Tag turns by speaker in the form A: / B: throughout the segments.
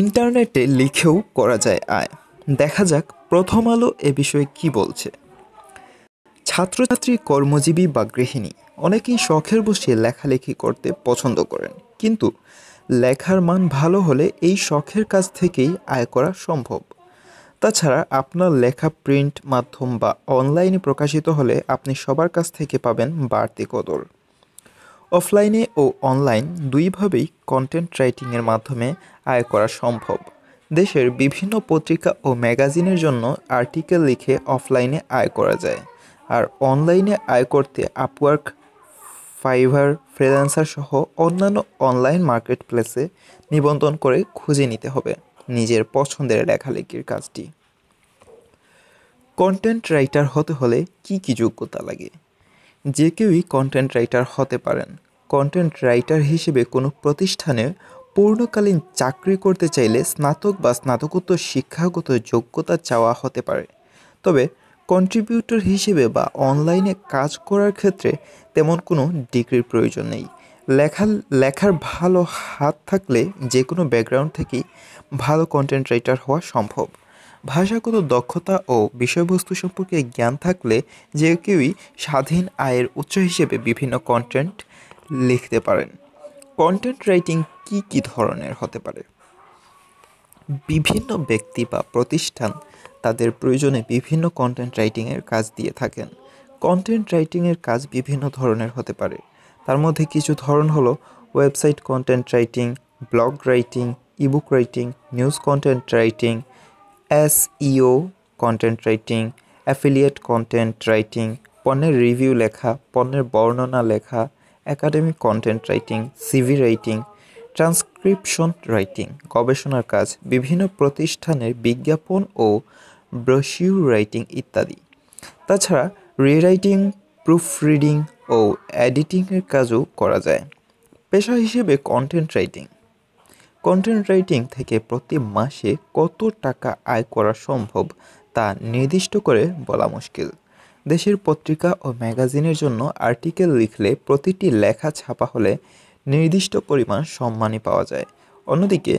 A: ইন্টারনেটে লিখেও করা যায় আয় দেখা যাক প্রথম আলো এ বিষয়ে কি বলছে ছাত্রছাত্রী কর্মজীবী বা গৃহিণী অনেকেই শখের বসে লেখালেখি করতে পছন্দ করেন কিন্তু লেখার মান ভালো হলে এই শখের কাজ থেকেই আয় করা সম্ভব তাছাড়া আপনার লেখা প্রিন্ট মাধ্যম বা অনলাইনে প্রকাশিত হলে আপনি সবার কাছ থেকে পাবেন বাড়তি কদর অফলাইনে ও অনলাইন দুইভাবেই কন্টেন্ট রাইটিংয়ের মাধ্যমে আয় করা সম্ভব দেশের বিভিন্ন পত্রিকা ও ম্যাগাজিনের জন্য আর্টিকেল লিখে অফলাইনে আয় করা যায় আর অনলাইনে আয় করতে আপওয়ার্ক ফাইভার ফ্রিল্যান্সার সহ অন্যান্য অনলাইন মার্কেট প্লেসে নিবন্ধন করে খুঁজে নিতে হবে নিজের পছন্দের লেখালেখির কাজটি কন্টেন্ট রাইটার হতে হলে কি কি যোগ্যতা লাগে যে কেউই কন্টেন্ট রাইটার হতে পারেন কন্টেন্ট রাইটার হিসেবে কোনো প্রতিষ্ঠানে পূর্ণকালীন চাকরি করতে চাইলে স্নাতক বা স্নাতকোত্তর শিক্ষাগত যোগ্যতা চাওয়া হতে পারে তবে কন্ট্রিবিউটর হিসেবে বা অনলাইনে কাজ করার ক্ষেত্রে তেমন কোনো ডিগ্রির প্রয়োজন নেই লেখা লেখার ভালো হাত থাকলে যে কোনো ব্যাকগ্রাউন্ড থেকেই ভালো কন্টেন্ট রাইটার হওয়া সম্ভব ভাষাগত দক্ষতা ও বিষয়বস্তু সম্পর্কে জ্ঞান থাকলে যে কেউই স্বাধীন আয়ের উৎস হিসেবে বিভিন্ন কন্টেন্ট লিখতে পারেন কন্টেন্ট রাইটিং কি কি ধরনের হতে পারে বিভিন্ন ব্যক্তি বা প্রতিষ্ঠান তাদের প্রয়োজনে বিভিন্ন কন্টেন্ট রাইটিংয়ের কাজ দিয়ে থাকেন কন্টেন্ট রাইটিংয়ের কাজ বিভিন্ন ধরনের হতে পারে তার মধ্যে কিছু ধরন হলো website content writing blog writing ebook writing news content writing SEO content writing affiliate content writing পণ্যের রিভিউ লেখা পণ্যের বর্ণনা লেখা academic content writing CV writing transcription writing গবেষণার কাজ বিভিন্ন প্রতিষ্ঠানের বিজ্ঞাপন ও ব্রশিউ রাইটিং ইত্যাদি তাছাড়া রিরাইটিং প্রুফ রিডিং ও এডিটিংয়ের কাজও করা যায় পেশা হিসেবে কন্টেন্ট রাইটিং কন্টেন্ট রাইটিং থেকে প্রতি মাসে কত টাকা আয় করা সম্ভব তা নির্দিষ্ট করে বলা মুশকিল দেশের পত্রিকা ও ম্যাগাজিনের জন্য আর্টিকেল লিখলে প্রতিটি লেখা ছাপা হলে নির্দিষ্ট পরিমাণ সম্মানই পাওয়া যায় অন্যদিকে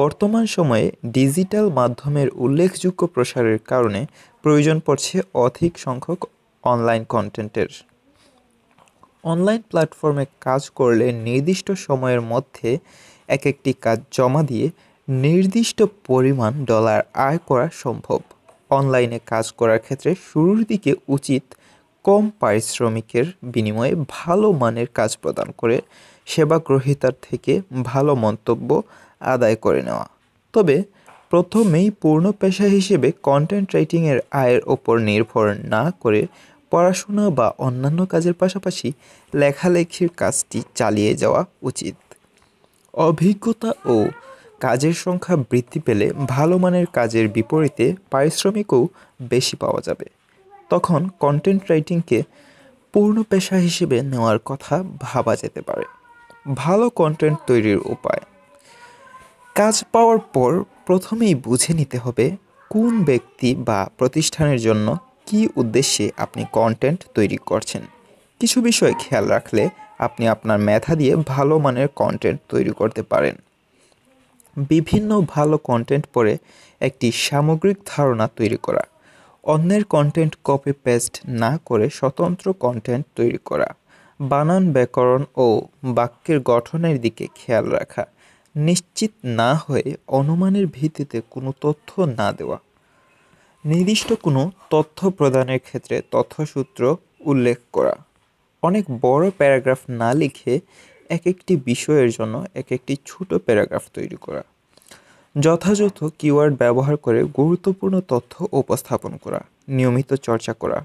A: বর্তমান সময়ে ডিজিটাল মাধ্যমের উল্লেখযোগ্য প্রসারের কারণে প্রয়োজন পড়ছে অধিক সংখ্যক অনলাইন কন্টেন্টের অনলাইন প্ল্যাটফর্মে কাজ করলে নির্দিষ্ট সময়ের মধ্যে এক একটি কাজ জমা দিয়ে নির্দিষ্ট পরিমাণ ডলার আয় করা সম্ভব অনলাইনে কাজ করার ক্ষেত্রে শুরুর দিকে উচিত কম পারিশ্রমিকের বিনিময়ে ভালো মানের কাজ প্রদান করে সেবা গ্রহিতার থেকে ভালো মন্তব্য আদায় করে নেওয়া তবে প্রথমেই পূর্ণ পেশা হিসেবে কন্টেন্ট রাইটিংয়ের আয়ের ওপর নির্ভর না করে পড়াশোনা বা অন্যান্য কাজের পাশাপাশি লেখালেখির কাজটি চালিয়ে যাওয়া উচিত অভিজ্ঞতা ও কাজের সংখ্যা বৃদ্ধি পেলে ভালো মানের কাজের বিপরীতে পারিশ্রমিকও বেশি পাওয়া যাবে তখন কন্টেন্ট রাইটিংকে পূর্ণ পেশা হিসেবে নেওয়ার কথা ভাবা যেতে পারে ভালো কন্টেন্ট তৈরির উপায় কাজ পাওয়ার পর প্রথমেই বুঝে নিতে হবে কোন ব্যক্তি বা প্রতিষ্ঠানের জন্য কি উদ্দেশ্যে আপনি কন্টেন্ট তৈরি করছেন কিছু বিষয় খেয়াল রাখলে আপনি আপনার মেধা দিয়ে ভালো মানের কন্টেন্ট তৈরি করতে পারেন বিভিন্ন ভালো কন্টেন্ট পড়ে একটি সামগ্রিক ধারণা তৈরি করা অন্যের কন্টেন্ট কপি পেস্ট না করে স্বতন্ত্র কন্টেন্ট তৈরি করা বানান ব্যাকরণ ও বাক্যের গঠনের দিকে খেয়াল রাখা নিশ্চিত না হয়ে অনুমানের ভিত্তিতে কোনো তথ্য না দেওয়া নির্দিষ্ট কোনো তথ্য প্রদানের ক্ষেত্রে তথ্যসূত্র উল্লেখ করা অনেক বড় প্যারাগ্রাফ না লিখে এক একটি বিষয়ের জন্য এক একটি ছোট প্যারাগ্রাফ তৈরি করা যথাযথ কিওয়ার্ড ব্যবহার করে গুরুত্বপূর্ণ তথ্য উপস্থাপন করা নিয়মিত চর্চা করা